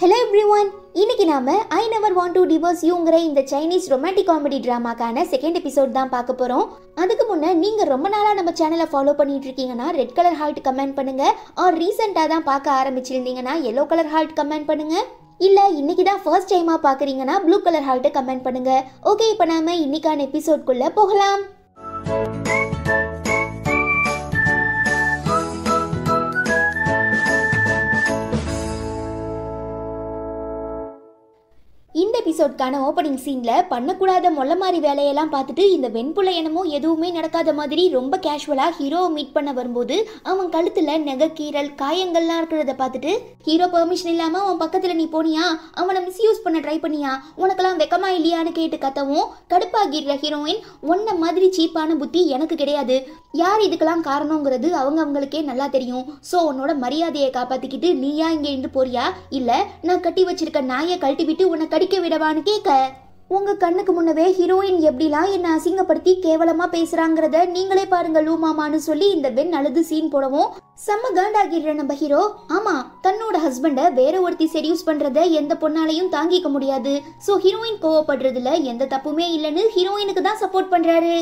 hello every everyone இன்னைக்கு நாம I never want to divorce யூங்கிற இந்த சைனீஸ் ரொமான்டிக் காமெடி ட்ராமாக்கான செகண்ட் எபிசோட் தான் பார்க்க போகிறோம் அதுக்கு முன்னே நீங்கள் ரொம்ப நாளாக நம்ம சேனலை ஃபாலோ பண்ணிட்டு இருக்கீங்கன்னா ரெட் கலர் ஹார்ட் கமெண்ட் பண்ணுங்க ஆர் ரீசெண்டாக தான் பார்க்க ஆரம்பிச்சிருந்தீங்கன்னா எல்லோ கலர் ஹார்ட் கமெண்ட் பண்ணுங்க இல்லை இன்னைக்கு தான் ஃபர்ஸ்ட் டைமாக பார்க்குறீங்கன்னா ப்ளூ கலர் ஹார்ட்டை கமெண்ட் பண்ணுங்க ஓகே இப்போ நாம இன்னைக்கான எபிசோட்குள்ளே போகலாம் எபிசோட்கான ஓப்பனிங் சீனில் பண்ணக்கூடாத மொல்ல மாதிரி வேலையெல்லாம் பார்த்துட்டு இந்த வெண்புல என்னமோ எதுவுமே நடக்காத மாதிரி ரொம்ப கேஷுவலாக ஹீரோவை மீட் பண்ண வரும்போது அவன் கழுத்தில் நெகை காயங்கள்லாம் இருக்கிறத பார்த்துட்டு ஹீரோ பெர்மிஷன் இல்லாமல் அவன் பக்கத்தில் நீ போனியா அவனை மிஸ்யூஸ் பண்ண ட்ரை பண்ணியா உனக்கெல்லாம் வெக்கமா இல்லையான்னு கேட்டு கத்தவும் கடுப்பாகிற ஹீரோயின் ஒன்ன மாதிரி சீப்பான புத்தி எனக்கு கிடையாது யார் இதுக்கெல்லாம் காரணங்கிறது அவங்க அவங்களுக்கே நல்லா தெரியும் ஸோ உன்னோட மரியாதையை காப்பாற்றிக்கிட்டு நீயா இங்கே இருந்து போறியா இல்லை நான் கட்டி வச்சிருக்க நாயை கழட்டி விட்டு உன்னை கடிக்க விடவா போவான்னு கேட்க உங்க கண்ணுக்கு முன்னவே ஹீரோயின் எப்படிலாம் என்னை அசிங்கப்படுத்தி கேவலமா பேசுறாங்கிறத நீங்களே பாருங்க லூமாமான்னு சொல்லி இந்த பெண் அழுது சீன் போடவும் செம்ம காண்டாகிடுற நம்ம ஹீரோ ஆமா தன்னோட ஹஸ்பண்டை வேற ஒருத்தி செடியூஸ் பண்றத எந்த பொண்ணாலையும் தாங்கிக்க முடியாது சோ ஹீரோயின் கோவப்படுறதுல எந்த தப்புமே இல்லைன்னு ஹீரோயினுக்கு தான் சப்போர்ட் பண்றாரு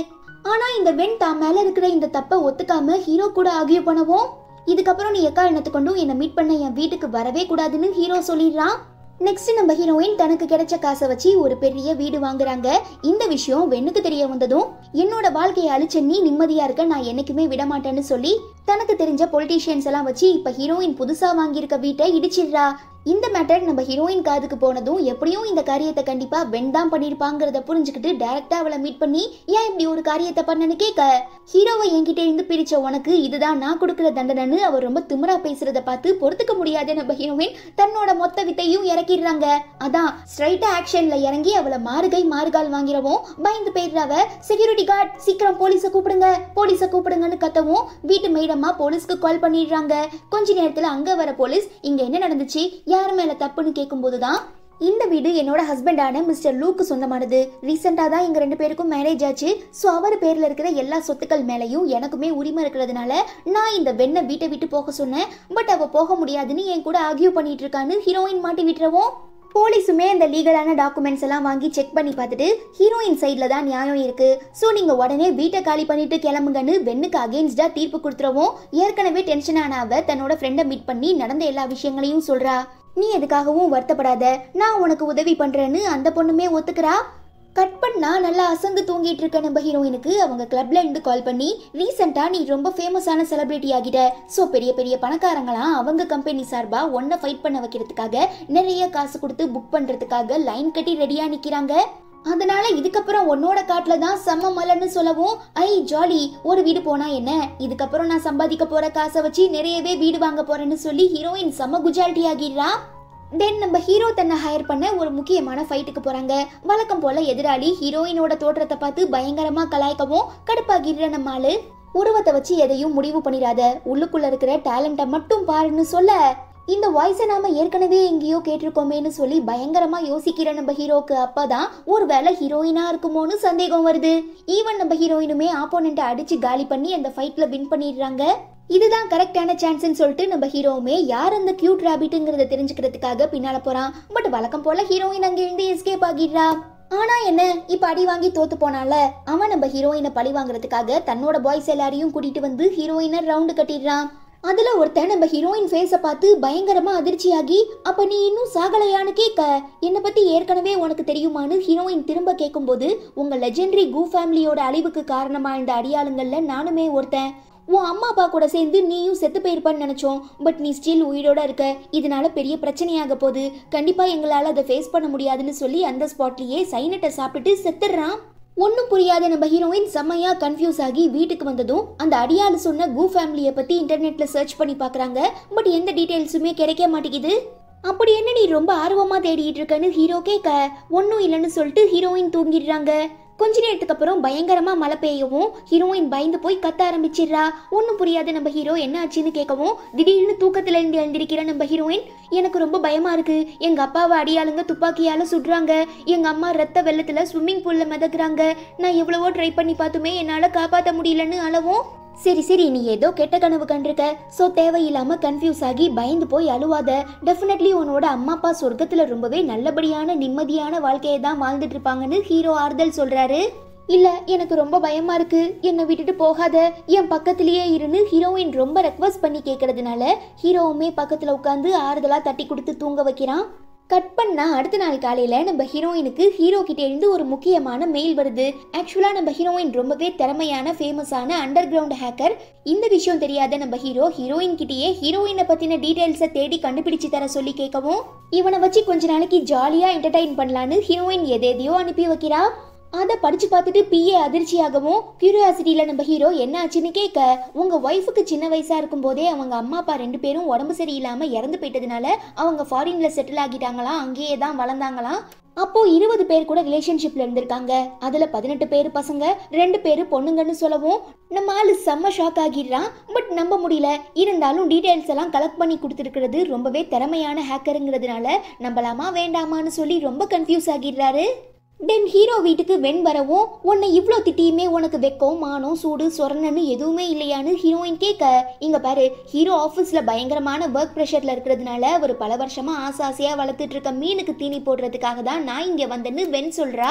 ஆனா இந்த பெண் தான் மேல இருக்கிற இந்த தப்பை ஒத்துக்காம ஹீரோ கூட ஆகிய பண்ணவும் இதுக்கப்புறம் நீ எக்கா எண்ணத்து கொண்டும் என்னை மீட் பண்ண என் வீட்டுக்கு வரவே கூடாதுன்னு ஹீரோ சொல்லிடுறான் நெக்ஸ்ட் நம்ம ஹீரோயின் தனக்கு கிடைச்ச காசை வச்சு ஒரு பெரிய வீடு வாங்குறாங்க இந்த விஷயம் வெண்ணுக்கு தெரிய வந்ததும் என்னோட வாழ்க்கையை அழிச்ச நீ நிம்மதியா இருக்க நான் என்னைக்குமே விட மாட்டேன்னு சொல்லி தனக்கு தெரிஞ்ச பொலிட்டீஷியன்ஸ் எல்லாம் வச்சு இப்போ ஹீரோயின் புதுசாக வாங்கியிருக்க வீட்டை இடிச்சிடுறா இந்த மேட்டர் நம்ம ஹீரோயின் காதுக்கு போனதும் எப்படியும் இந்த காரியத்தை கண்டிப்பா வெண்டாம் தான் புரிஞ்சுக்கிட்டு டைரக்டா அவளை மீட் பண்ணி ஏன் இப்படி ஒரு காரியத்தை பண்ணனு கேட்க ஹீரோவை என்கிட்ட இருந்து பிரிச்ச உனக்கு இதுதான் நான் கொடுக்குற தண்டனைன்னு அவர் ரொம்ப திமரா பேசுறத பார்த்து பொறுத்துக்க முடியாது நம்ம ஹீரோயின் தன்னோட மொத்த வித்தையும் இறக்கிடுறாங்க அதான் ஸ்ட்ரைட்டா ஆக்ஷன்ல இறங்கி அவளை மாறுகை மாறுகால் வாங்கிறவும் பயந்து போயிடுறாவ செக்யூரிட்டி கார்டு சீக்கிரம் போலீஸை கூப்பிடுங்க போலீஸை கூப்பிடுங்கன்னு கத்தவும் வீட்டு மெய்ட பயங்கரமா போலீஸ்க்கு கால் பண்ணிடுறாங்க கொஞ்ச நேரத்துல அங்க வர போலீஸ் இங்க என்ன நடந்துச்சு யார் மேல தப்புன்னு கேட்கும்போது தான் இந்த வீடு என்னோட ஹஸ்பண்டான மிஸ்டர் லூக்கு சொந்தமானது ரீசெண்டாக தான் எங்கள் ரெண்டு பேருக்கும் மேரேஜ் ஆச்சு ஸோ அவர் பேரில் இருக்கிற எல்லா சொத்துக்கள் மேலேயும் எனக்குமே உரிமை இருக்கிறதுனால நான் இந்த வெண்ணை வீட்டை விட்டு போக சொன்னேன் பட் அவள் போக முடியாதுன்னு என் கூட ஆக்யூ பண்ணிட்டு இருக்கான்னு ஹீரோயின் மாட்டி விட்டுறவோம் போலீஸுமே அந்த லீகலான டாக்குமெண்ட்ஸ் எல்லாம் வாங்கி செக் பண்ணி பார்த்துட்டு ஹீரோயின் சைடில் தான் நியாயம் இருக்கு ஸோ நீங்கள் உடனே வீட்டை காலி பண்ணிட்டு கிளம்புங்கன்னு வெண்ணுக்கு அகேன்ஸ்டாக தீர்ப்பு கொடுத்துருவோம் ஏற்கனவே டென்ஷன் ஆன அவ தன்னோட ஃப்ரெண்டை மீட் பண்ணி நடந்த எல்லா விஷயங்களையும் சொல்கிறா நீ எதுக்காகவும் வருத்தப்படாத நான் உனக்கு உதவி பண்ணுறேன்னு அந்த பொண்ணுமே ஒத்துக்கிறா கட் பண்ணால் நல்லா அசந்து தூங்கிட்டு இருக்க நம்ம ஹீரோயினுக்கு அவங்க கிளப்ல இருந்து கால் பண்ணி ரீசெண்டாக நீ ரொம்ப ஃபேமஸான செலிபிரிட்டி ஆகிட்ட ஸோ பெரிய பெரிய பணக்காரங்களாம் அவங்க கம்பெனி சார்பாக ஒன்றை ஃபைட் பண்ண வைக்கிறதுக்காக நிறைய காசு கொடுத்து புக் பண்ணுறதுக்காக லைன் கட்டி ரெடியாக நிற்கிறாங்க அதனால இதுக்கப்புறம் உன்னோட காட்டுல தான் செம்ம மலன்னு சொல்லவும் ஐ ஜாலி ஒரு வீடு போனா என்ன இதுக்கப்புறம் நான் சம்பாதிக்க போற காசை வச்சு நிறையவே வீடு வாங்க போறேன்னு சொல்லி ஹீரோயின் செம்ம குஜாலிட்டி ஆகிடுறான் தென் நம்ம ஹீரோ தன்னை ஹையர் பண்ண ஒரு முக்கியமான ஃபைட்டுக்கு போகிறாங்க வழக்கம் போல் எதிராளி ஹீரோயினோட தோற்றத்தை பார்த்து பயங்கரமாக கலாய்க்கவும் கடுப்பாகிடுற நம்ம ஆளு உருவத்தை வச்சு எதையும் முடிவு பண்ணிடாத உள்ளுக்குள்ளே இருக்கிற டேலண்ட்டை மட்டும் பாருன்னு சொல்ல இந்த வாய்ஸை நாம ஏற்கனவே எங்கேயோ கேட்டிருக்கோமேன்னு சொல்லி பயங்கரமா யோசிக்கிற நம்ம ஹீரோக்கு அப்பதான் ஒரு வேலை ஹீரோயினா இருக்குமோன்னு சந்தேகம் வருது ஈவன் நம்ம ஹீரோயினுமே ஆப்போனண்ட்டை அடிச்சு காலி பண்ணி அந்த ஃபைட்ல வின் பண்ணிடுறாங்க இதுதான் கரெக்டான சான்ஸ்னு சொல்லிட்டு நம்ம ஹீரோவுமே யார் அந்த கியூட் ராபிட்டுங்கிறத தெரிஞ்சுக்கிறதுக்காக பின்னால போறான் பட் வழக்கம் போல ஹீரோயின் அங்கிருந்து எஸ்கேப் ஆகிடுறா ஆனா என்ன இப்ப அடி வாங்கி தோத்து போனால அவன் நம்ம ஹீரோயினை பழி வாங்குறதுக்காக தன்னோட பாய்ஸ் எல்லாரையும் கூட்டிட்டு வந்து ஹீரோயினை ரவுண்டு கட்டிடுறான் அதுல ஒருத்தன் நம்ம ஹீரோயின் ஃபேஸை பார்த்து பயங்கரமா அதிர்ச்சியாகி அப்ப நீ இன்னும் சாகலையான்னு கேட்க என்னை பத்தி ஏற்கனவே உனக்கு தெரியுமான்னு ஹீரோயின் திரும்ப கேட்கும்போது உங்க லெஜெண்டரி கூ ஃபேமிலியோட அழிவுக்கு காரணமா இந்த அடியாளுங்கள்ல நானுமே ஒருத்தன் உன் அம்மா அப்பா கூட சேர்ந்து நீயும் செத்து போயிருப்பான்னு நினச்சோம் பட் நீ ஸ்டில் உயிரோட இருக்க இதனால பெரிய பிரச்சனையாக போகுது கண்டிப்பாக எங்களால் அதை ஃபேஸ் பண்ண முடியாதுன்னு சொல்லி அந்த ஸ்பாட்லேயே சைனட்டை சாப்பிட்டுட்டு செத்துடுறான் ஒன்றும் புரியாத நம்ம ஹீரோயின் செம்மையாக கன்ஃபியூஸ் ஆகி வீட்டுக்கு வந்ததும் அந்த அடியாள் சொன்ன கூ ஃபேமிலியை பற்றி இன்டர்நெட்டில் சர்ச் பண்ணி பார்க்குறாங்க பட் எந்த டீட்டெயில்ஸுமே கிடைக்க மாட்டேங்குது அப்படி என்ன நீ ரொம்ப ஆர்வமாக தேடிட்டு இருக்கன்னு ஹீரோ கேட்க ஒன்றும் இல்லைன்னு சொல்லிட்டு ஹீரோயின் தூங்கிடுறாங்க கொஞ்ச நேரத்துக்கு அப்புறம் பயங்கரமாக மழை பெய்யவும் ஹீரோயின் பயந்து போய் கத்த ஆரம்பிச்சிடுறா ஒன்றும் புரியாத நம்ம ஹீரோ என்ன ஆச்சுன்னு கேட்கவும் திடீர்னு தூக்கத்தில் இருந்து எழுந்திருக்கிற நம்ம ஹீரோயின் எனக்கு ரொம்ப பயமாக இருக்குது எங்கள் அப்பாவை அடியாளுங்க துப்பாக்கியால் சுடுறாங்க எங்கள் அம்மா ரத்த வெள்ளத்தில் ஸ்விம்மிங் பூலில் மிதக்குறாங்க நான் எவ்வளவோ ட்ரை பண்ணி பார்த்துமே என்னால் காப்பாற்ற முடியலன்னு அளவும் சரி சரி நீ ஏதோ கெட்ட கனவு கண்டிருக்க ஸோ தேவையில்லாம கன்ஃபியூஸ் ஆகி பயந்து போய் அழுவாத டெஃபினெட்லி உன்னோட அம்மா அப்பா சொர்க்கத்தில் ரொம்பவே நல்லபடியான நிம்மதியான வாழ்க்கையை தான் வாழ்ந்துட்டு இருப்பாங்கன்னு ஹீரோ ஆறுதல் சொல்றாரு இல்ல எனக்கு ரொம்ப பயமா இருக்கு என்னை விட்டுட்டு போகாத என் பக்கத்திலேயே இருந்து ஹீரோயின் ரொம்ப ரெக்வஸ்ட் பண்ணி கேட்கறதுனால ஹீரோவுமே பக்கத்துல உட்காந்து ஆறுதலா தட்டி கொடுத்து தூங்க வைக்கிறான் கட் பண்ணால் அடுத்த நாள் காலையில் நம்ம ஹீரோயினுக்கு ஹீரோ இருந்து ஒரு முக்கியமான மெயில் வருது ஆக்சுவலா நம்ம ஹீரோயின் ரொம்பவே திறமையான ஃபேமஸான அண்டர் கிரவுண்ட் ஹேக்கர் இந்த விஷயம் தெரியாத நம்ம ஹீரோ ஹீரோயின் கிட்டேயே ஹீரோயினை பற்றின டீட்டெயில்ஸை தேடி கண்டுபிடிச்சு தர சொல்லி கேட்கவும் இவனை வச்சு கொஞ்ச நாளைக்கு ஜாலியாக என்டர்டைன் பண்ணலான்னு ஹீரோயின் எதேதையோ அனுப்பி வைக்கிறா அதை படிச்சு பார்த்துட்டு பிஏ அதிர்ச்சியாகவும் கியூரியாசிட்டியில் நம்ம ஹீரோ என்ன ஆச்சுன்னு கேட்க உங்கள் ஒய்ஃபுக்கு சின்ன வயசாக இருக்கும்போதே அவங்க அம்மா அப்பா ரெண்டு பேரும் உடம்பு சரியில்லாமல் இறந்து போயிட்டதுனால அவங்க ஃபாரினில் செட்டில் ஆகிட்டாங்களாம் அங்கேயே தான் வளர்ந்தாங்களாம் அப்போ இருபது பேர் கூட ரிலேஷன்ஷிப்ல இருந்திருக்காங்க அதுல பதினெட்டு பேர் பசங்க ரெண்டு பேர் பொண்ணுங்கன்னு சொல்லவும் நம்ம ஆளு செம்ம ஷாக் ஆகிடுறான் பட் நம்ப முடியல இருந்தாலும் டீடைல்ஸ் எல்லாம் கலெக்ட் பண்ணி கொடுத்துருக்கிறது ரொம்பவே திறமையான ஹேக்கருங்கிறதுனால நம்பலாமா வேண்டாமான்னு சொல்லி ரொம்ப கன்ஃபியூஸ் ஆகிடுறாரு தென் ஹீரோ வீட்டுக்கு வெண் வரவும் உன்னை இவ்வளோ திட்டியுமே உனக்கு வெக்கம் மானம் சூடு சொரணன்னு எதுவுமே இல்லையான்னு ஹீரோயின் கேட்க இங்கே பாரு ஹீரோ ஆஃபீஸில் பயங்கரமான ஒர்க் ப்ரெஷரில் இருக்கிறதுனால ஒரு பல வருஷமாக ஆசாசியாக வளர்த்துட்டு இருக்க மீனுக்கு தீனி போடுறதுக்காக தான் நான் இங்கே வந்தேன்னு வெண் சொல்கிறா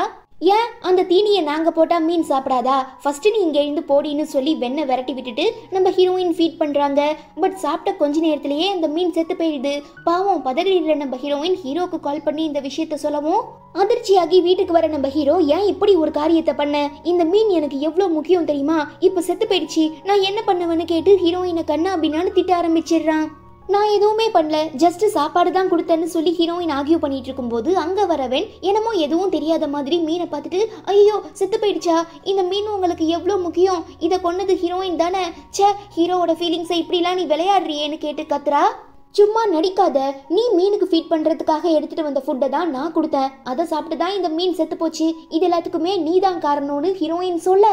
ஏன் அந்த தீனியை நாங்கள் போட்டால் மீன் சாப்பிடாதா ஃபஸ்ட்டு நீ இங்கே எழுந்து போடின்னு சொல்லி வெண்ணை விரட்டி விட்டுட்டு நம்ம ஹீரோயின் ஃபீட் பண்ணுறாங்க பட் சாப்பிட்ட கொஞ்ச நேரத்திலேயே அந்த மீன் செத்து போயிடுது பாவம் பதறிடுற நம்ம ஹீரோயின் ஹீரோக்கு கால் பண்ணி இந்த விஷயத்த சொல்லவும் அதிர்ச்சியாகி வீட்டுக்கு வர நம்ம ஹீரோ ஏன் இப்படி ஒரு காரியத்தை பண்ண இந்த மீன் எனக்கு எவ்வளோ முக்கியம் தெரியுமா இப்போ செத்து போயிடுச்சு நான் என்ன பண்ணுவேன்னு கேட்டு ஹீரோயினை கண்ணா அப்படின்னு திட்ட ஆரம்பிச்சிடுறான் நான் எதுவுமே பண்ணல ஜஸ்ட் சாப்பாடு தான் கொடுத்தேன்னு சொல்லி ஹீரோயின் ஆகியோ பண்ணிட்டு இருக்கும்போது அங்கே வரவன் என்னமோ எதுவும் தெரியாத மாதிரி மீனை பார்த்துட்டு ஐயோ செத்து போயிடுச்சா இந்த மீன் உங்களுக்கு எவ்வளோ முக்கியம் இதை கொன்னது ஹீரோயின் தானே சே ஹீரோவோட ஃபீலிங்ஸை இப்படிலாம் நீ விளையாடுறியேன்னு கேட்டு கத்துறா சும்மா நடிக்காத நீ மீனுக்கு ஃபீட் பண்ணுறதுக்காக எடுத்துகிட்டு வந்த ஃபுட்டை தான் நான் கொடுத்தேன் அதை சாப்பிட்டு தான் இந்த மீன் செத்து போச்சு இது எல்லாத்துக்குமே நீ தான் காரணம்னு ஹீரோயின் சொல்ல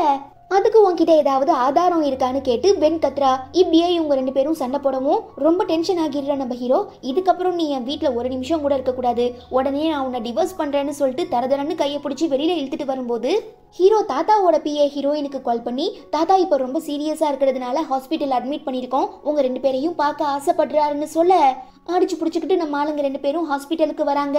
அதுக்கு உங்ககிட்ட ஏதாவது ஆதாரம் இருக்கான்னு கேட்டு பென் கத்ரா இப்படியே இவங்க ரெண்டு பேரும் சண்டை போடவும் ரொம்ப டென்ஷன் ஆகிடுற நம்ம ஹீரோ இதுக்கப்புறம் நீ என் வீட்டில் ஒரு நிமிஷம் கூட இருக்கக்கூடாது உடனே நான் உன்னை டிவோர்ஸ் பண்ணுறேன்னு சொல்லிட்டு தரதரன்னு கையை பிடிச்சி வெளியில் இழுத்துட்டு வரும்போது ஹீரோ தாத்தாவோட பிஏ ஹீரோயினுக்கு கால் பண்ணி தாத்தா இப்போ ரொம்ப சீரியஸாக இருக்கிறதுனால ஹாஸ்பிட்டல் அட்மிட் பண்ணியிருக்கோம் உங்கள் ரெண்டு பேரையும் பார்க்க ஆசைப்படுறாருன்னு சொல்ல அடிச்சு பிடிச்சிக்கிட்டு நம்ம ஆளுங்க ரெண்டு பேரும் ஹாஸ்பிட்டலுக்கு வராங்க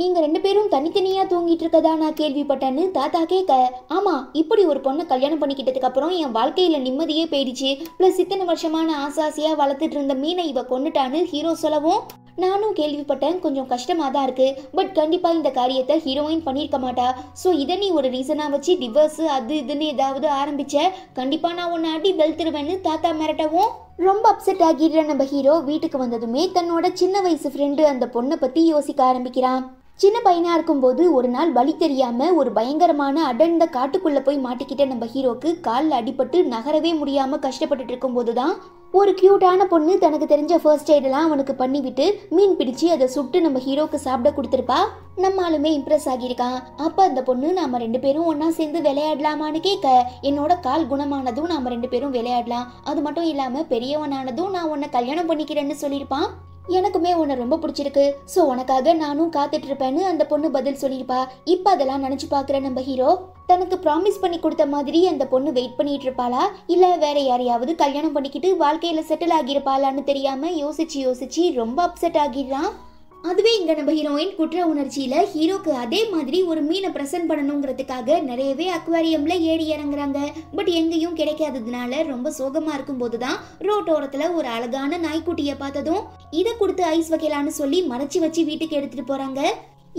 நீங்க ரெண்டு பேரும் தனித்தனியா தூங்கிட்டு இருக்கதா நான் கேள்விப்பட்டேன்னு தாத்தா கேட்க ஆமா இப்படி ஒரு பொண்ணை கல்யாணம் பண்ணிக்கிட்டதுக்கு அப்புறம் என் வாழ்க்கையில நிம்மதியே போயிடுச்சு பிளஸ் இத்தனை வருஷமான ஆசாசியா வளர்த்துட்டு இருந்த மீனை இவ கொண்டுட்டான்னு ஹீரோ சொல்லவும் நானும் கேள்விப்பட்டேன் கொஞ்சம் கஷ்டமாக தான் இருக்குது பட் கண்டிப்பாக இந்த காரியத்தை ஹீரோயின் பண்ணியிருக்க மாட்டா ஸோ இதை நீ ஒரு ரீசனாக வச்சு டிவர்ஸு அது இதுன்னு ஏதாவது ஆரம்பிச்ச கண்டிப்பாக நான் உன்னை அடி வெளுத்துருவேன்னு தாத்தா மிரட்டவும் ரொம்ப அப்செட் ஆகிடுற நம்ம ஹீரோ வீட்டுக்கு வந்ததுமே தன்னோட சின்ன வயசு ஃப்ரெண்டு அந்த பொண்ணை பற்றி யோசிக்க ஆரம்பிக்கிறான் சின்ன பையனாக இருக்கும்போது ஒரு நாள் வழி தெரியாமல் ஒரு பயங்கரமான அடர்ந்த காட்டுக்குள்ளே போய் மாட்டிக்கிட்ட நம்ம ஹீரோக்கு காலில் அடிபட்டு நகரவே முடியாமல் கஷ்டப்பட்டு இருக்கும்போது தான் ஒரு க்யூட்டான பொண்ணு தனக்கு தெரிஞ்ச ஃபர்ஸ்ட் எய்டெல்லாம் அவனுக்கு பண்ணிவிட்டு மீன் பிடிச்சி அதை சுட்டு நம்ம ஹீரோக்கு சாப்பிட கொடுத்துருப்பா நம்மாலுமே இம்ப்ரெஸ் ஆகியிருக்கான் அப்போ அந்த பொண்ணு நாம ரெண்டு பேரும் ஒன்றா சேர்ந்து விளையாடலாமான்னு கேட்க என்னோட கால் குணமானதும் நாம் ரெண்டு பேரும் விளையாடலாம் அது மட்டும் இல்லாமல் பெரியவனானதும் நான் உன்னை கல்யாணம் பண்ணிக்கிறேன்னு சொல்லியிருப்பான் எனக்குமே உன்னை ரொம்ப பிடிச்சிருக்கு ஸோ உனக்காக நானும் காத்துட்டு இருப்பேன்னு அந்த பொண்ணு பதில் சொல்லியிருப்பா இப்போ அதெல்லாம் நினச்சி பார்க்குற நம்ம ஹீரோ தனக்கு ப்ராமிஸ் பண்ணி கொடுத்த மாதிரி அந்த பொண்ணு வெயிட் பண்ணிட்டு இருப்பாளா இல்லை வேற யாரையாவது கல்யாணம் பண்ணிக்கிட்டு வாழ்க்கையில் செட்டில் ஆகிருப்பாளான்னு தெரியாமல் யோசிச்சு யோசிச்சு ரொம்ப அப்செட் ஆகிடுறான் அதுவே இங்கே நம்ம ஹீரோயின் குற்ற உணர்ச்சியில் ஹீரோக்கு அதே மாதிரி ஒரு மீனை ப்ரெசென்ட் பண்ணணுங்கிறதுக்காக நிறையவே அக்வாரியமில் ஏறி இறங்குறாங்க பட் எங்கேயும் கிடைக்காததுனால ரொம்ப சோகமாக இருக்கும்போது தான் ரோட்டோரத்தில் ஒரு அழகான நாய்க்குட்டியை பார்த்ததும் இதை கொடுத்து ஐஸ் வகையிலான்னு சொல்லி மறைச்சி வச்சு வீட்டுக்கு எடுத்துகிட்டு போகிறாங்க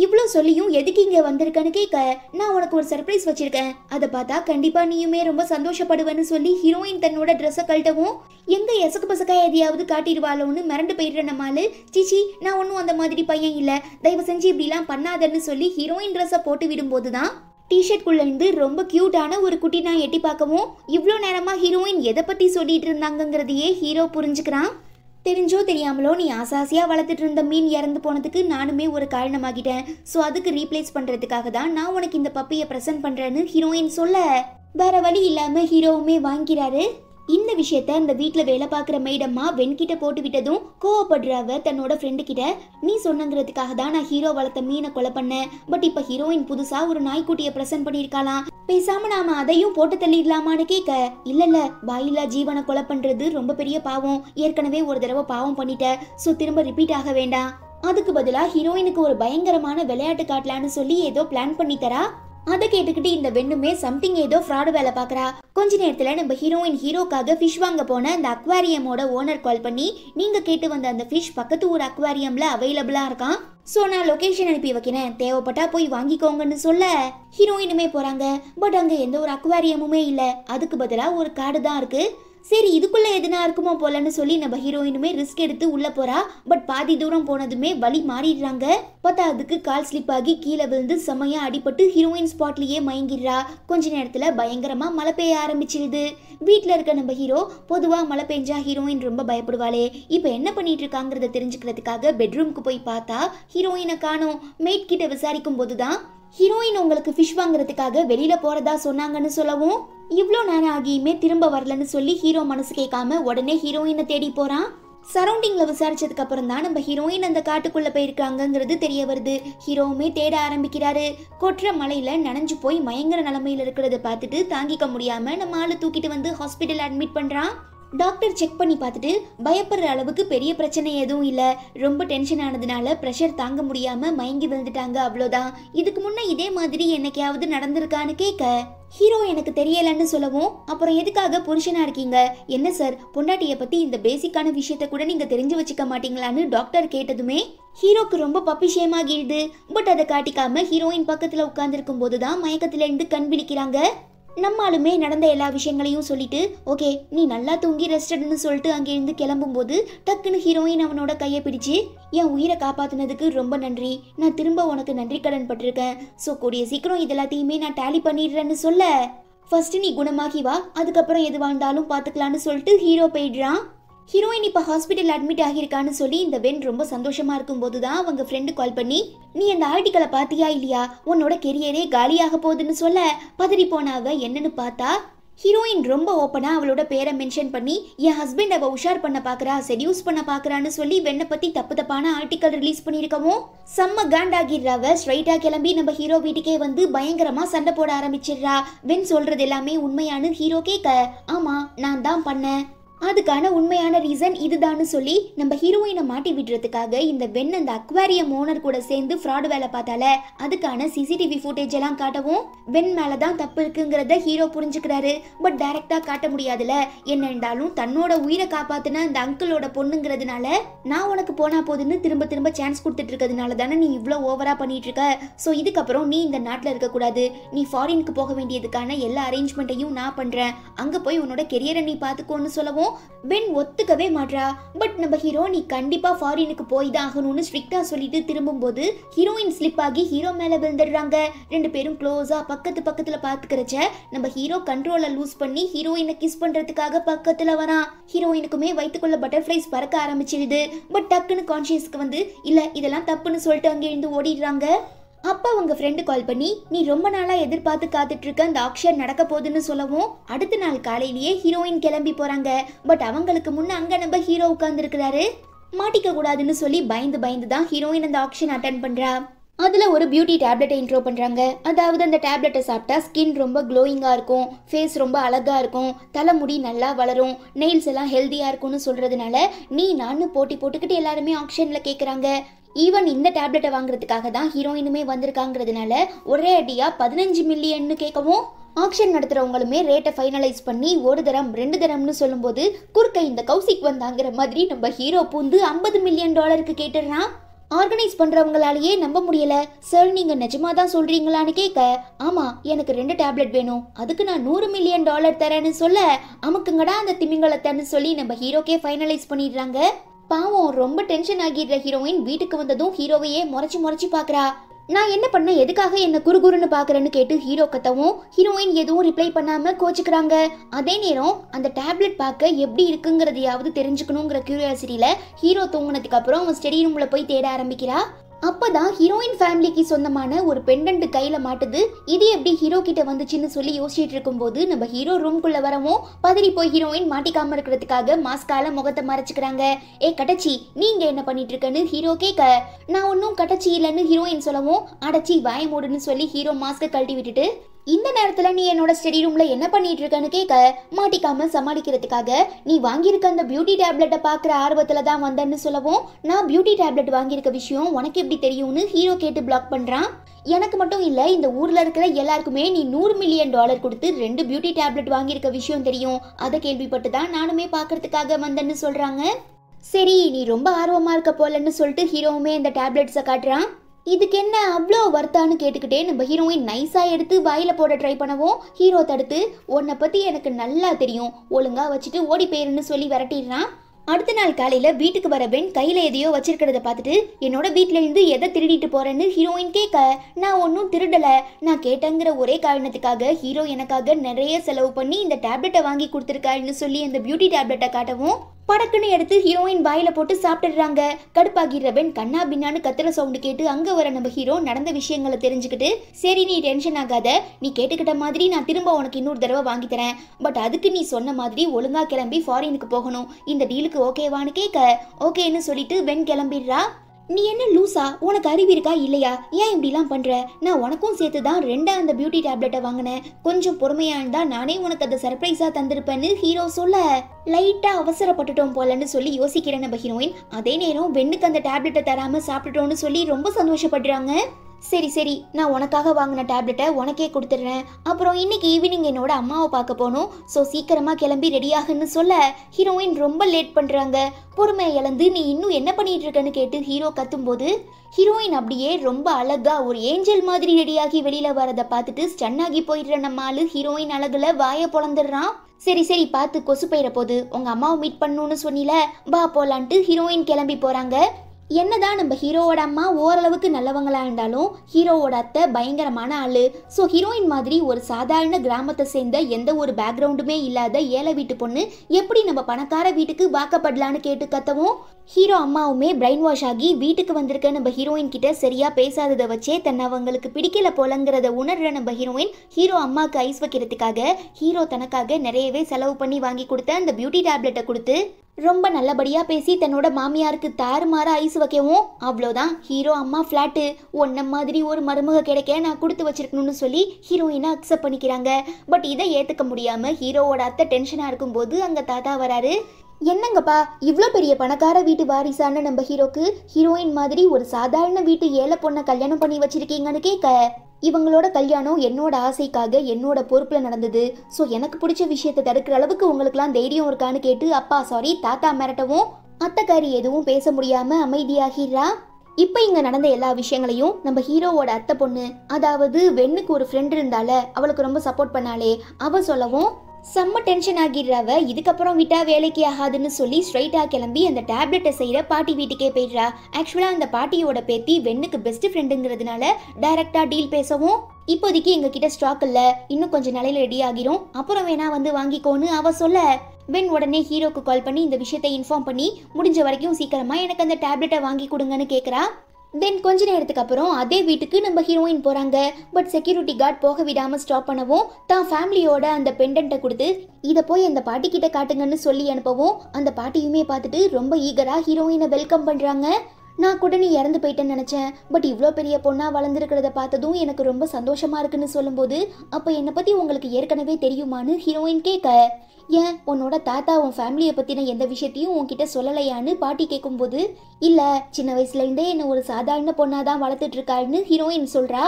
இவ்வளோ சொல்லியும் எதுக்கு இங்கே வந்திருக்கேன்னு கேட்க நான் உனக்கு ஒரு சர்ப்ரைஸ் வச்சிருக்கேன் அதை பார்த்தா கண்டிப்பா நீயுமே ரொம்ப சந்தோஷப்படுவேன்னு சொல்லி ஹீரோயின் தன்னோட ட்ரெஸ்ஸை கழட்டவும் எங்க எசக்கு பசக்காய் எதையாவது காட்டிடுவாளோன்னு மிரண்டு போயிடுற நம்மளு சிச்சி நான் ஒன்றும் அந்த மாதிரி பையன் இல்லை தயவு செஞ்சு இப்படிலாம் பண்ணாதன்னு சொல்லி ஹீரோயின் ட்ரெஸ்ஸை போட்டு விடும்போது தான் டிஷர்ட்குள்ளேருந்து ரொம்ப க்யூட்டான ஒரு குட்டி நான் எட்டி பார்க்கவும் இவ்வளோ நேரமாக ஹீரோயின் எதை பற்றி சொல்லிட்டு இருந்தாங்கங்கிறதையே ஹீரோ புரிஞ்சுக்கிறான் தெரிஞ்சோ தெரியாமலோ நீ ஆசாசியாக வளர்த்துட்டு இருந்த மீன் இறந்து போனதுக்கு நானுமே ஒரு காரணமாகிட்டேன் ஸோ அதுக்கு ரீப்ளேஸ் பண்ணுறதுக்காக தான் நான் உனக்கு இந்த பப்பையை ப்ரெசென்ட் பண்ணுறேன்னு ஹீரோயின் சொல்ல வேற வழி இல்லாமல் ஹீரோவுமே வாங்கிறாரு இந்த விஷயத்த அந்த வீட்டில் வேலை பார்க்குற மைடம்மா வெண்கிட்ட போட்டு விட்டதும் கோவப்படுறவ தன்னோட ஃப்ரெண்டு கிட்ட நீ சொன்னங்கிறதுக்காக தான் நான் ஹீரோ வளர்த்த மீனை கொலை பண்ணேன் பட் இப்போ ஹீரோயின் புதுசாக ஒரு நாய்க்குட்டியை ப்ரெசென்ட் பண்ணியிருக்காளாம் பேசாம நாம அதையும் போட்டு தள்ளிடலாமான்னு கேட்க இல்ல இல்ல வாயில்லா ஜீவனை கொலை பண்றது ரொம்ப பெரிய பாவம் ஏற்கனவே ஒரு தடவை பாவம் பண்ணிட்ட சோ திரும்ப ரிப்பீட் ஆக வேண்டாம் அதுக்கு பதிலா ஹீரோயினுக்கு ஒரு பயங்கரமான விளையாட்டு காட்டலான்னு சொல்லி ஏதோ பிளான் பண்ணி தரா அதை கேட்டுக்கிட்டு இந்த வெண்ணுமே சம்திங் ஏதோ ஃப்ராடு வேலை பார்க்குறா கொஞ்ச நேரத்தில் நம்ம ஹீரோயின் ஹீரோக்காக ஃபிஷ் வாங்க போன அந்த அக்வாரியமோட ஓனர் கால் பண்ணி நீங்கள் கேட்டு வந்த அந்த ஃபிஷ் பக்கத்து ஒரு அக்வாரியமில் அவைலபிளாக இருக்கான் ஸோ நான் லொக்கேஷன் அனுப்பி வைக்கிறேன் தேவைப்பட்டா போய் வாங்கிக்கோங்கன்னு சொல்ல ஹீரோயினுமே போகிறாங்க பட் அங்கே எந்த ஒரு அக்வாரியமுமே இல்லை அதுக்கு பதிலாக ஒரு காடு தான் இருக்குது சரி இதுக்குள்ளே எதுனா இருக்குமோ போலன்னு சொல்லி நம்ம ஹீரோயினுமே ரிஸ்க் எடுத்து உள்ளே போகிறா பட் பாதி தூரம் போனதுமே வழி மாறிடுறாங்க பார்த்தா அதுக்கு கால் ஸ்லிப் ஆகி கீழே விழுந்து செம்மையாக அடிபட்டு ஹீரோயின் ஸ்பாட்லேயே மயங்கிடுறா கொஞ்ச நேரத்தில் பயங்கரமாக மழை பெய்ய ஆரம்பிச்சிடுது வீட்டில் இருக்க நம்ம ஹீரோ பொதுவாக மழை பெஞ்சா ஹீரோயின் ரொம்ப பயப்படுவாளே இப்போ என்ன பண்ணிட்டு இருக்காங்கிறத தெரிஞ்சுக்கிறதுக்காக பெட்ரூம்க்கு போய் பார்த்தா ஹீரோயினை காணோம் மேட் கிட்ட விசாரிக்கும் போது தான் ஹீரோயின் உங்களுக்கு ஃபிஷ் வாங்குறதுக்காக வெளியில் போகிறதா சொன்னாங்கன்னு சொல்லவும் இவ்வளோ நேரம் ஆகியுமே திரும்ப வரலன்னு சொல்லி ஹீரோ மனசு கேட்காம உடனே ஹீரோயினை தேடி போகிறான் சரௌண்டிங்கில் விசாரிச்சதுக்கு அப்புறம் தான் நம்ம ஹீரோயின் அந்த காட்டுக்குள்ளே போயிருக்காங்கங்கிறது தெரிய வருது ஹீரோவுமே தேட ஆரம்பிக்கிறாரு கொற்ற மலையில் நனைஞ்சு போய் மயங்கர நிலைமையில இருக்கிறத பார்த்துட்டு தாங்கிக்க முடியாமல் நம்ம ஆளை தூக்கிட்டு வந்து ஹாஸ்பிட்டல் அட்மிட் பண்ணுறான் டாக்டர் செக் பண்ணி பார்த்துட்டு பயப்படுற அளவுக்கு பெரிய பிரச்சனை எதுவும் இல்லை ரொம்ப டென்ஷன் ஆனதுனால ப்ரெஷர் தாங்க முடியாமல் மயங்கி விழுந்துட்டாங்க அவ்வளோதான் இதுக்கு முன்னே இதே மாதிரி என்னைக்காவது நடந்திருக்கான்னு கேட்க ஹீரோ எனக்கு தெரியலன்னு சொல்லவும் அப்புறம் எதுக்காக புருஷனா இருக்கீங்க என்ன சார் பொண்டாட்டியை பற்றி இந்த பேசிக்கான விஷயத்த கூட நீங்கள் தெரிஞ்சு வச்சுக்க மாட்டீங்களான்னு டாக்டர் கேட்டதுமே ஹீரோக்கு ரொம்ப பப்பிஷயமாகிடுது பட் அதை காட்டிக்காம ஹீரோயின் பக்கத்தில் உட்காந்துருக்கும் போது தான் இருந்து கண் விழிக்கிறாங்க நம்மாலுமே நடந்த எல்லா விஷயங்களையும் சொல்லிட்டு ஓகே நீ நல்லா தூங்கி ரெஸ்டட்னு சொல்லிட்டு அங்கேருந்து கிளம்பும்போது டக்குன்னு ஹீரோயின் அவனோட கையை பிடிச்சு என் உயிரை காப்பாத்தினதுக்கு ரொம்ப நன்றி நான் திரும்ப உனக்கு நன்றி கடன் பட்டிருக்கேன் ஸோ கூடிய சீக்கிரம் இது எல்லாத்தையுமே நான் டேலி பண்ணிடுறேன்னு சொல்ல ஃபர்ஸ்ட் நீ குணமாகி வா அதுக்கப்புறம் எது வாழ்ந்தாலும் பார்த்துக்கலான்னு சொல்லிட்டு ஹீரோ போயிடுறான் ஹீரோயின் இப்போ ஹாஸ்பிட்டல் அட்மிட் ஆகியிருக்கான்னு சொல்லி இந்த பென் ரொம்ப சந்தோஷமாக இருக்கும்போது தான் அவங்க ஃப்ரெண்டு கால் பண்ணி நீ அந்த ஆர்டிக்கலை பார்த்தியா இல்லையா உன்னோட கெரியரே காலியாக போகுதுன்னு சொல்ல பதறி போனாவ என்னன்னு பார்த்தா ஹீரோயின் ரொம்ப ஓப்பனாக அவளோட பேரை மென்ஷன் பண்ணி என் ஹஸ்பண்ட் அவள் உஷார் பண்ண பார்க்குறா செடியூஸ் பண்ண பார்க்குறான்னு சொல்லி வெண்ணை பற்றி தப்பு தப்பான ஆர்டிக்கல் ரிலீஸ் பண்ணியிருக்கவும் செம்ம காண்டாகிடுறாவ ஸ்ட்ரைட்டாக கிளம்பி நம்ம ஹீரோ வீட்டுக்கே வந்து பயங்கரமாக சண்டை போட ஆரம்பிச்சிடுறா வென் சொல்கிறது எல்லாமே உண்மையானு ஹீரோ கேட்க ஆமாம் நான் தான் பண்ணேன் அதுக்கான உண்மையான ரீசன் இதுதான்னு சொல்லி நம்ம ஹீரோயினை மாட்டி விடுறதுக்காக இந்த வெண் அந்த அக்வாரியம் ஓனர் கூட சேர்ந்து ஃப்ராடு வேலை பார்த்தால அதுக்கான சிசிடிவி ஃபுட்டேஜ் எல்லாம் காட்டவும் வெண் மேலதான் தான் தப்பு இருக்குங்கிறத ஹீரோ புரிஞ்சுக்கிறாரு பட் டைரக்டா காட்ட முடியாதுல என்ன இருந்தாலும் தன்னோட உயிரை காப்பாத்தின அந்த அங்கிளோட பொண்ணுங்கிறதுனால நான் உனக்கு போனா போதுன்னு திரும்ப திரும்ப சான்ஸ் கொடுத்துட்டு இருக்கிறதுனால தானே நீ இவ்வளோ ஓவரா பண்ணிட்டு இருக்க ஸோ இதுக்கப்புறம் நீ இந்த நாட்டில் இருக்கக்கூடாது நீ ஃபாரினுக்கு போக வேண்டியதுக்கான எல்லா அரேஞ்ச்மெண்ட்டையும் நான் பண்றேன் அங்க போய் உன்னோட கெரியரை நீ பாத்துக்கோன்னு சொல்லவும் பென் ஒத்துக்கவே மாட்றா பட் நம்ம ஹீரோ நீ கண்டிப்பாக ஃபாரினுக்கு போய் தான் ஆகணும்னு ஸ்ட்ரிக்டா சொல்லிட்டு திரும்பும்போது ஹீரோயின் ஸ்லிப் ஆகி ஹீரோ மேலே விழுந்துடுறாங்க ரெண்டு பேரும் க்ளோஸாக பக்கத்து பக்கத்தில் பார்த்துக்கிறச்ச நம்ம ஹீரோ கண்ட்ரோலை லூஸ் பண்ணி ஹீரோயினை கிஸ் பண்ணுறதுக்காக பக்கத்தில் வரான் ஹீரோயினுக்குமே வைத்துக்கொள்ள பட்டர்ஃப்ளைஸ் பறக்க ஆரம்பிச்சிடுது பட் டக்குன்னு கான்ஷியஸ்க்கு வந்து இல்லை இதெல்லாம் தப்புன்னு சொல்லிட்டு அங்கே இருந்து ஓடிடுறாங்க அப்பா உங்க ஃப்ரெண்டு கால் பண்ணி நீ ரொம்ப நாளாக எதிர்பார்த்து இருக்க அந்த ஆக்ஷன் நடக்க போகுதுன்னு சொல்லவும் அடுத்த நாள் காலையிலேயே ஹீரோயின் கிளம்பி போகிறாங்க பட் அவங்களுக்கு முன்னே அங்கே நம்ம ஹீரோ உட்காந்துருக்கிறாரு மாட்டிக்க கூடாதுன்னு சொல்லி பயந்து பயந்து தான் ஹீரோயின் அந்த ஆக்ஷன் அட்டன் பண்ணுறா அதில் ஒரு பியூட்டி டேப்லெட்டை இன்ட்ரோ பண்ணுறாங்க அதாவது அந்த டேப்லெட்டை சாப்பிட்டா ஸ்கின் ரொம்ப க்ளோயிங்காக இருக்கும் ஃபேஸ் ரொம்ப அழகாக இருக்கும் தலைமுடி நல்லா வளரும் நெயில்ஸ் எல்லாம் ஹெல்த்தியா இருக்கும்னு சொல்கிறதுனால நீ நான் போட்டி போட்டுக்கிட்டு எல்லாருமே ஆக்ஷனில் கேட்குறாங்க ஈவன் இந்த டேப்லெட்டை வாங்குறதுக்காக தான் ஹீரோயினுமே வந்திருக்காங்கிறதுனால ஒரே அடியாக பதினஞ்சு மில்லியன்னு கேட்கவும் ஆக்ஷன் நடத்துகிறவங்களுமே ரேட்டை ஃபைனலைஸ் பண்ணி ஒரு தரம் ரெண்டு தரம்னு சொல்லும்போது குறுக்க இந்த கௌசிக் வந்தாங்கிற மாதிரி நம்ம ஹீரோ பூந்து ஐம்பது மில்லியன் டாலருக்கு கேட்டுடுறான் ஆர்கனைஸ் பண்ணுறவங்களாலேயே நம்ப முடியல சார் நீங்கள் நிஜமாக தான் சொல்கிறீங்களான்னு கேட்க ஆமாம் எனக்கு ரெண்டு டேப்லெட் வேணும் அதுக்கு நான் நூறு மில்லியன் டாலர் தரேன்னு சொல்ல அமுக்குங்கடா அந்த திமிங்கலத்தைன்னு சொல்லி நம்ம ஹீரோக்கே ஃபைனலைஸ் பண்ணிடுறாங்க பாவம் ரொம்ப டென்ஷன் ஆகிடுற ஹீரோயின் வீட்டுக்கு வந்ததும் ஹீரோவையே முறைச்சி முறைச்சி பார்க்குறா நான் என்ன பண்ண எதுக்காக என்ன குறுகுறுன்னு பாக்குறேன்னு கேட்டு ஹீரோ கத்தவும் ஹீரோயின் எதுவும் ரிப்ளை பண்ணாம கோச்சுக்கிறாங்க அதே நேரம் அந்த டேப்லெட் பார்க்க எப்படி இருக்குங்கிறதையாவது தெரிஞ்சுக்கணுங்கிற கியூரியாசிட்டியில ஹீரோ தூங்கினதுக்கு அப்புறம் அவன் ஸ்டெடி ரூம்ல போய் தேட ஆரம்பிக்கிறா அப்பதான் ஹீரோயின் ஃபேமிலிக்கு சொந்தமான ஒரு பெண்டன்ட் கையில மாட்டுது இது எப்படி ஹீரோ கிட்ட வந்துச்சுன்னு சொல்லி யோசிச்சுட்டு இருக்கும்போது நம்ம ஹீரோ ரூம்குள்ள வரவும் பதறி போய் ஹீரோயின் மாட்டிக்காம இருக்கிறதுக்காக மாஸ்கால முகத்தை மறைச்சுக்கிறாங்க ஏ கட்டச்சி நீங்க என்ன பண்ணிட்டு இருக்கன்னு ஹீரோ கேட்க நான் ஒன்னும் கடைச்சி இல்லைன்னு ஹீரோயின் சொல்லவும் அடச்சி வாய சொல்லி ஹீரோ மாஸ்க கழட்டி விட்டுட்டு இந்த நேரத்தில் நீ என்னோட ஸ்டடி ரூமில் என்ன பண்ணிட்டு இருக்கன்னு கேட்க மாட்டிக்காம சமாளிக்கிறதுக்காக நீ வாங்கியிருக்க அந்த பியூட்டி டேப்லெட்டை பார்க்குற ஆர்வத்தில் தான் வந்தேன்னு சொல்லவும் நான் பியூட்டி டேப்லெட் வாங்கியிருக்க விஷயம் உனக்கு எப்படி தெரியும்னு ஹீரோ கேட்டு பிளாக் பண்ணுறான் எனக்கு மட்டும் இல்லை இந்த ஊரில் இருக்கிற எல்லாருக்குமே நீ நூறு மில்லியன் டாலர் கொடுத்து ரெண்டு பியூட்டி டேப்லெட் வாங்கியிருக்க விஷயம் தெரியும் அதை கேள்விப்பட்டு தான் நானுமே பார்க்கறதுக்காக வந்தேன்னு சொல்கிறாங்க சரி நீ ரொம்ப ஆர்வமாக இருக்க போலன்னு சொல்லிட்டு ஹீரோவுமே இந்த டேப்லெட்ஸை காட்டுறான் இதுக்கு என்ன அவ்வளோ வர்த்தான்னு கேட்டுக்கிட்டே நம்ம ஹீரோயின் நைஸாக எடுத்து வாயில் போட ட்ரை பண்ணவும் ஹீரோ தடுத்து உன்னை பற்றி எனக்கு நல்லா தெரியும் ஒழுங்காக வச்சுட்டு ஓடி போயிருன்னு சொல்லி விரட்டிடுறான் அடுத்த நாள் காலையில் வீட்டுக்கு வர பெண் கையில் எதையோ வச்சிருக்கிறத பார்த்துட்டு என்னோட வீட்டிலேருந்து எதை திருடிட்டு போகிறேன்னு ஹீரோயின் கேட்க நான் ஒன்றும் திருடலை நான் கேட்டேங்கிற ஒரே காரணத்துக்காக ஹீரோ எனக்காக நிறைய செலவு பண்ணி இந்த டேப்லெட்டை வாங்கி கொடுத்துருக்காருன்னு சொல்லி அந்த பியூட்டி டேப்லெட்டை காட்டவும் படக்குன்னு எடுத்து ஹீரோயின் வாயில போட்டு சாப்பிடுறாங்க சாப்பிட்டுடுறாங்க பெண் கண்ணா பின்னான்னு கத்துற சவுண்டு கேட்டு அங்க வர நம்ம ஹீரோ நடந்த விஷயங்களை தெரிஞ்சுக்கிட்டு சரி நீ டென்ஷன் ஆகாத நீ கேட்டுக்கிட்ட மாதிரி நான் திரும்ப உனக்கு இன்னொரு தடவை வாங்கி தரேன் பட் அதுக்கு நீ சொன்ன மாதிரி ஒழுங்கா கிளம்பி ஃபாரினுக்கு போகணும் இந்த டீலுக்கு ஓகேவான்னு கேட்க ஓகேன்னு சொல்லிட்டு வெண் கிளம்பிடுறா நீ என்ன லூசா உனக்கு அறிவு இருக்கா இல்லையா ஏன் இப்படிலாம் பண்ணுற நான் உனக்கும் சேர்த்து தான் ரெண்டா அந்த பியூட்டி டேப்லெட்டை வாங்கினேன் கொஞ்சம் பொறுமையாக இருந்தால் நானே உனக்கு அதை சர்ப்ரைஸாக தந்திருப்பேன்னு ஹீரோ சொல்ல லைட்டாக அவசரப்பட்டுட்டோம் போலன்னு சொல்லி யோசிக்கிறேன்னு நம்ம ஹீரோயின் அதே நேரம் வெண்ணுக்கு அந்த டேப்லெட்டை தராமல் சாப்பிட்டுட்டோம்னு சொல்லி ரொம்ப சந்தோஷப்படுறாங்க சரி சரி நான் உனக்காக வாங்கின டேப்லெட்டை உனக்கே கொடுத்துட்றேன் அப்புறம் இன்னைக்கு ஈவினிங் என்னோட அம்மாவை பார்க்க போகணும் ஸோ சீக்கிரமாக கிளம்பி ரெடியாகுன்னு சொல்ல ஹீரோயின் ரொம்ப லேட் பண்ணுறாங்க பொறுமை இழந்து நீ இன்னும் என்ன பண்ணிட்டு இருக்கன்னு கேட்டு ஹீரோ கத்தும்போது ஹீரோயின் அப்படியே ரொம்ப அழகா ஒரு ஏஞ்சல் மாதிரி ரெடியாகி வெளியில வரதை பார்த்துட்டு ஸ்டன்னாகி போயிடுற நம்ம ஆளு ஹீரோயின் அழகுல வாய பொழந்துடுறான் சரி சரி பார்த்து கொசு போயிட போகுது உங்க அம்மாவை மீட் பண்ணணும்னு சொன்னில வா போலான்ட்டு ஹீரோயின் கிளம்பி போறாங்க என்னதான் நம்ம ஹீரோவோட அம்மா ஓரளவுக்கு நல்லவங்களா இருந்தாலும் ஹீரோவோட அத்தை பயங்கரமான ஆளு ஸோ ஹீரோயின் மாதிரி ஒரு சாதாரண கிராமத்தை சேர்ந்த எந்த ஒரு பேக்ரவுண்டுமே இல்லாத ஏழை வீட்டு பொண்ணு எப்படி நம்ம பணக்கார வீட்டுக்கு வாக்கப்படலான்னு கேட்டு கத்தவும் ஹீரோ அம்மாவுமே பிரெயின் வாஷ் ஆகி வீட்டுக்கு வந்திருக்க நம்ம ஹீரோயின் கிட்ட சரியா பேசாததை வச்சே தன்னை அவங்களுக்கு பிடிக்கல போலங்கிறத உணர்ற நம்ம ஹீரோயின் ஹீரோ அம்மாவுக்கு ஐஸ் வைக்கிறதுக்காக ஹீரோ தனக்காக நிறையவே செலவு பண்ணி வாங்கி கொடுத்த அந்த பியூட்டி டேப்லெட்டை கொடுத்து ரொம்ப நல்லபடியாக பேசி தன்னோட மாமியாருக்கு தாறுமாற ஐஸ் வைக்கவும் அவ்வளோதான் ஹீரோ அம்மா ஃப்ளாட்டு ஒன்றை மாதிரி ஒரு மருமக கிடைக்க நான் கொடுத்து வச்சிருக்கணும்னு சொல்லி ஹீரோயினை அக்செப்ட் பண்ணிக்கிறாங்க பட் இதை ஏற்றுக்க முடியாமல் ஹீரோவோட அத்தை டென்ஷனாக இருக்கும்போது அங்கே தாத்தா வராரு என்னங்கப்பா இவ்வளோ பெரிய பணக்கார வீட்டு வாரிசான நம்ம ஹீரோக்கு ஹீரோயின் மாதிரி ஒரு சாதாரண வீட்டு ஏழை பொண்ணை கல்யாணம் பண்ணி வச்சிருக்கீங்கன்னு கேட்க இவங்களோட கல்யாணம் என்னோட ஆசைக்காக என்னோட பொறுப்பில் நடந்தது ஸோ எனக்கு பிடிச்ச விஷயத்தை தடுக்கிற அளவுக்கு உங்களுக்குலாம் தைரியம் இருக்கான்னு கேட்டு அப்பா சாரி தாத்தா மிரட்டவும் அத்தைக்காரி எதுவும் பேச முடியாம அமைதியாகிறா இப்போ இங்க நடந்த எல்லா விஷயங்களையும் நம்ம ஹீரோவோட அத்தை பொண்ணு அதாவது வெண்ணுக்கு ஒரு ஃப்ரெண்ட் இருந்தால அவளுக்கு ரொம்ப சப்போர்ட் பண்ணாலே அவ சொல்லவும் செம்ம டென்ஷன் ஆகிடுறாவ இதுக்கப்புறம் விட்டா வேலைக்கு ஆகாதுன்னு சொல்லி ஸ்ட்ரைட்டாக கிளம்பி அந்த டேப்லெட்டை செய்கிற பாட்டி வீட்டுக்கே போயிடுறா ஆக்சுவலாக அந்த பாட்டியோட பேத்தி வெண்ணுக்கு பெஸ்ட் ஃப்ரெண்டுங்கிறதுனால டைரக்டாக டீல் பேசவும் இப்போதைக்கு எங்ககிட்ட ஸ்டாக் இல்லை இன்னும் கொஞ்சம் நிலையில் ரெடி ஆகிரும் அப்புறம் வேணா வந்து வாங்கிக்கோன்னு அவ சொல்ல வென் உடனே ஹீரோக்கு கால் பண்ணி இந்த விஷயத்தை இன்ஃபார்ம் பண்ணி முடிஞ்ச வரைக்கும் சீக்கிரமாக எனக்கு அந்த டேப்லெட்டை வாங்கி கொடுங்கன்னு கேட்குறா தென் கொஞ்ச நேரத்துக்கு அப்புறம் அதே வீட்டுக்கு நம்ம ஹீரோயின் போகிறாங்க பட் செக்யூரிட்டி கார்டு போக விடாமல் ஸ்டாப் பண்ணவும் தான் ஃபேமிலியோட அந்த பெண்டன்ட்டை கொடுத்து இதை போய் அந்த பாட்டி கிட்ட காட்டுங்கன்னு சொல்லி அனுப்பவும் அந்த பாட்டியுமே பார்த்துட்டு ரொம்ப ஈகராக ஹீரோயினை வெல்கம் பண்ணுறாங்க நான் கூட நீ இறந்து போயிட்டேன்னு நினச்சேன் பட் இவ்வளோ பெரிய பொண்ணாக வளர்ந்துருக்கிறத பார்த்ததும் எனக்கு ரொம்ப சந்தோஷமாக இருக்குன்னு சொல்லும்போது அப்போ என்னை பற்றி உங்களுக்கு ஏற்கனவே தெரியுமான்னு ஹீரோயின் கேட்க ஏன் உன்னோட தாத்தா உன் ஃபேமிலியை பற்றின எந்த விஷயத்தையும் உன்கிட்ட சொல்லலையான்னு பாட்டி கேட்கும்போது இல்லை சின்ன வயசுலேருந்தே என்னை ஒரு சாதாரண பொண்ணாக தான் வளர்த்துட்ருக்காருன்னு ஹீரோயின் சொல்கிறா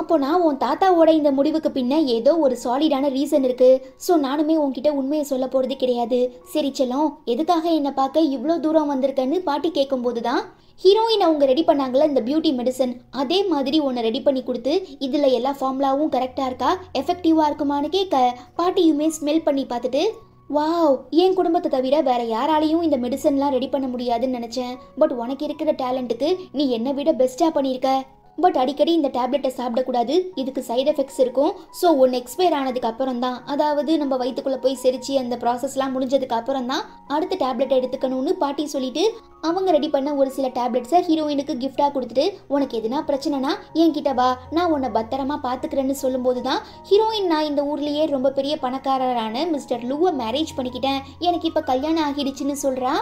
அப்போ நான் உன் தாத்தாவோட இந்த முடிவுக்கு பின்ன ஏதோ ஒரு சாலிடான ரீசன் இருக்குது ஸோ நானுமே உன்கிட்ட உண்மையை சொல்ல போகிறது கிடையாது சரி செல்லம் எதுக்காக என்னை பார்க்க இவ்வளோ தூரம் வந்திருக்கேன்னு பாட்டி கேட்கும்போது தான் ஹீரோயின் அவங்க ரெடி பண்ணாங்களே இந்த பியூட்டி மெடிசன் அதே மாதிரி ஒன்று ரெடி பண்ணி கொடுத்து இதில் எல்லா ஃபார்முலாவும் கரெக்டாக இருக்கா எஃபெக்டிவாக இருக்குமானு க பாட்டியுமே ஸ்மெல் பண்ணி பார்த்துட்டு வாவ் என் குடும்பத்தை தவிர வேற யாராலையும் இந்த மெடிசன்லாம் ரெடி பண்ண முடியாதுன்னு நினச்சேன் பட் உனக்கு இருக்கிற டேலண்ட்டுக்கு நீ என்னை விட பெஸ்ட்டாக பண்ணியிருக்க பட் அடிக்கடி இந்த டேப்லெட்டை சாப்பிடக்கூடாது இதுக்கு சைட் எஃபெக்ட்ஸ் இருக்கும் ஸோ ஒன்று எக்ஸ்பயர் ஆனதுக்கு அப்புறம் தான் அதாவது நம்ம வயிற்றுக்குள்ளே போய் செரிச்சு அந்த ப்ராசஸ்லாம் முடிஞ்சதுக்கு அப்புறம் தான் அடுத்த டேப்லெட் எடுத்துக்கணும்னு பாட்டி சொல்லிட்டு அவங்க ரெடி பண்ண ஒரு சில டேப்லெட்ஸை ஹீரோயினுக்கு கிஃப்டாக கொடுத்துட்டு உனக்கு எதுனா பிரச்சனைனா என்கிட்ட வா நான் உன்னை பத்திரமா பார்த்துக்கிறேன்னு சொல்லும்போது தான் ஹீரோயின் நான் இந்த ஊர்லேயே ரொம்ப பெரிய பணக்காரரான மிஸ்டர் லூவை மேரேஜ் பண்ணிக்கிட்டேன் எனக்கு இப்போ கல்யாணம் ஆகிடுச்சுன்னு சொல்கிறா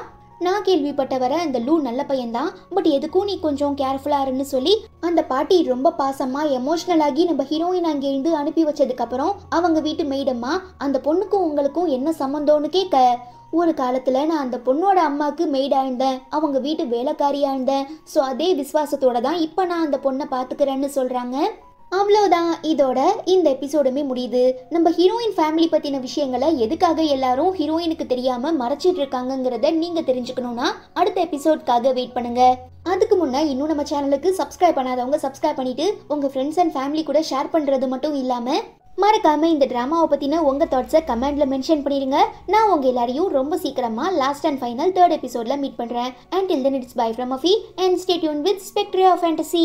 நான் கேள்விப்பட்ட வர லூ நல்ல பையன்தான் பட் எதுக்கும் நீ கொஞ்சம் கேர்ஃபுல்லாக இருன்னு சொல்லி அந்த பாட்டி ரொம்ப பாசமா எமோஷனல் ஆகி நம்ம ஹீரோயின் அங்கே இருந்து அனுப்பி வச்சதுக்கப்புறம் அவங்க வீட்டு மெய்டம்மா அந்த பொண்ணுக்கும் உங்களுக்கும் என்ன சம்மந்தோன்னு கேட்க ஒரு காலத்தில் நான் அந்த பொண்ணோட அம்மாவுக்கு மெய்டாக இருந்தேன் அவங்க வீட்டு வேலைக்காரியாக இருந்தேன் ஸோ அதே விசுவாசத்தோட தான் இப்போ நான் அந்த பொண்ணை பாத்துக்கிறேன்னு சொல்கிறாங்க அவ்வளோதான் இதோட இந்த எபிசோடுமே முடியுது நம்ம ஹீரோயின் ஃபேமிலி பற்றின விஷயங்களை எதுக்காக எல்லாரும் ஹீரோயினுக்கு தெரியாமல் மறைச்சிட்டு இருக்காங்கங்கிறத நீங்கள் தெரிஞ்சுக்கணும்னா அடுத்த எபிசோட்காக வெயிட் பண்ணுங்க அதுக்கு முன்னே இன்னும் நம்ம சேனலுக்கு சப்ஸ்கிரைப் பண்ணாதவங்க சப்ஸ்கிரைப் பண்ணிட்டு உங்கள் ஃப்ரெண்ட்ஸ் அண்ட் ஃபேமிலி கூட ஷேர் பண்ணுறது மட்டும் இல்லாமல் மறக்காம இந்த ட்ராமாவை பற்றின உங்கள் தாட்ஸை கமெண்ட்ல மென்ஷன் பண்ணிடுங்க நான் உங்கள் எல்லாரையும் ரொம்ப சீக்கிரமாக லாஸ்ட் அண்ட் ஃபைனல் தேர்ட் எபிசோடில் மீட் பண்ணுறேன் and till then it's bye from Affy and stay tuned with spectre of fantasy